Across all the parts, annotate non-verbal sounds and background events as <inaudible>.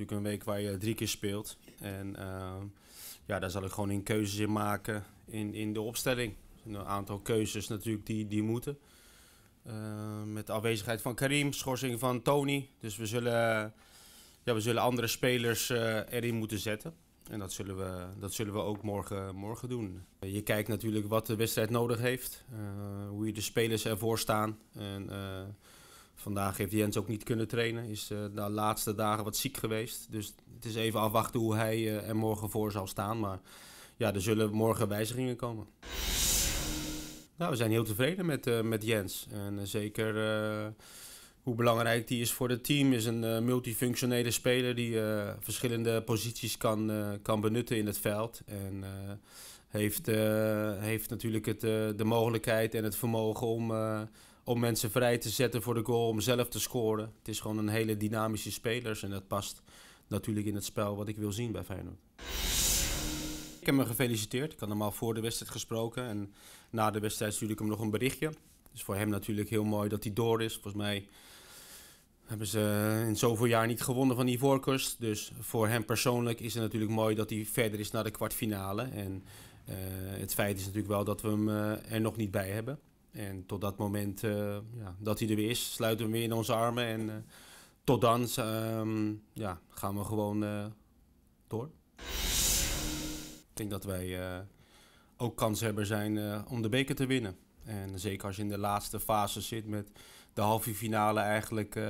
natuurlijk een week waar je drie keer speelt. En ehm, ja, daar zal ik gewoon in keuzes in maken in, in de opstelling. een aantal keuzes natuurlijk die, die moeten. Ehm, met de afwezigheid van Karim, schorsing van Tony. Dus we zullen, ja, we zullen andere spelers eh, erin moeten zetten. En dat zullen we, dat zullen we ook morgen, morgen doen. Je kijkt natuurlijk wat de wedstrijd nodig heeft, eh, hoe je de spelers ervoor staan. En, eh, Vandaag heeft Jens ook niet kunnen trainen. Is eh, de laatste dagen wat ziek geweest. Dus het is even afwachten hoe hij uh, er morgen voor zal staan. Maar ja, er zullen morgen wijzigingen komen. Nou, we zijn heel tevreden met, eh, met Jens. En zeker hoe belangrijk hij is voor het team. Is een multifunctionele speler die verschillende posities kan, kan benutten in het veld. En heeft, heeft natuurlijk het, de mogelijkheid en het vermogen om om mensen vrij te zetten voor de goal, om zelf te scoren. Het is gewoon een hele dynamische spelers en dat past natuurlijk in het spel wat ik wil zien bij Feyenoord. Ik heb hem gefeliciteerd. Ik had normaal voor de wedstrijd gesproken en na de wedstrijd stuur ik hem nog een berichtje. Dus voor hem natuurlijk heel mooi dat hij door is. Volgens mij hebben ze eh, in zoveel jaar niet gewonnen van die voorkeurs. Dus voor hem persoonlijk is het natuurlijk mooi dat hij verder is naar de kwartfinale. En eh, het feit is natuurlijk wel dat we hem eh, er nog niet bij hebben. En tot dat moment eh, ja, dat hij er weer is, sluiten we hem weer in onze armen. En eh, tot dan ehm, ja, gaan we gewoon eh, door. Ik denk dat wij ook kanshebber zijn om de beker te winnen. En zeker als je in de laatste fase zit met de halve finale eigenlijk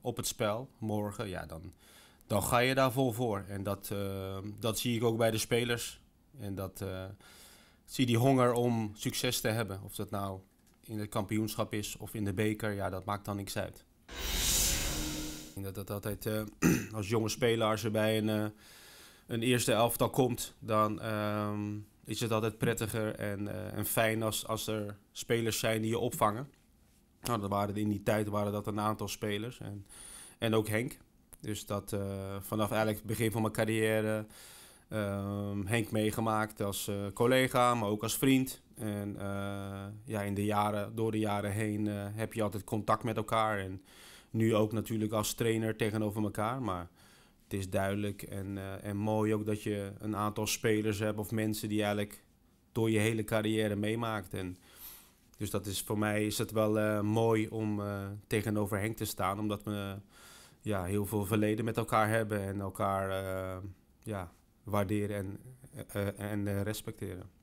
op het spel morgen, ja, dan, dan ga je daar vol voor. En dat, ehm, dat zie ik ook bij de spelers. En dat uh, zie die honger om succes te hebben. Of dat nou in het kampioenschap is of in de beker, ja, dat maakt dan niks uit. Ik denk dat dat altijd eh, <clears throat> als jonge speler, als je bij een, eh, een eerste elftal komt, dan ehm, is het altijd prettiger en, eh, en fijn als, als er spelers zijn die je opvangen. Nou, dat waren, in die tijd waren dat een aantal spelers en, en ook Henk. Dus dat vanaf eigenlijk het begin van mijn carrière Ehm, Henk meegemaakt als eh, collega, maar ook als vriend. En eh, ja, in de jaren, door de jaren heen eh, heb je altijd contact met elkaar. En nu ook natuurlijk als trainer tegenover elkaar. Maar het is duidelijk en, en mooi ook dat je een aantal spelers hebt of mensen die eigenlijk door je hele carrière meemaakt. En dus dat is voor mij is het wel mooi om tegenover Henk te staan. Omdat we ja, heel veel verleden met elkaar hebben en elkaar ja, waarderen en, eh, eh, en eh, respecteren.